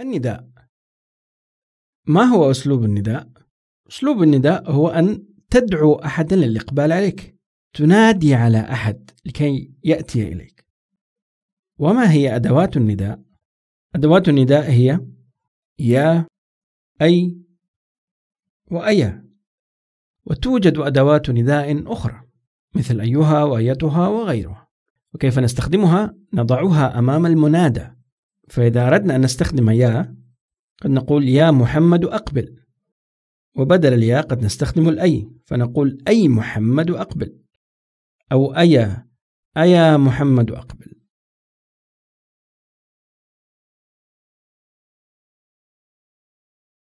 النداء ما هو أسلوب النداء؟ أسلوب النداء هو أن تدعو أحدا للإقبال عليك تنادي على أحد لكي يأتي إليك وما هي أدوات النداء؟ أدوات النداء هي يا أي وأيا وتوجد أدوات نداء أخرى مثل أيها وأيتها وغيرها وكيف نستخدمها نضعها أمام المنادى فإذا أردنا أن نستخدم يا قد نقول يا محمد أقبل وبدل الياء قد نستخدم الأي فنقول أي محمد أقبل أو أيا أيا محمد أقبل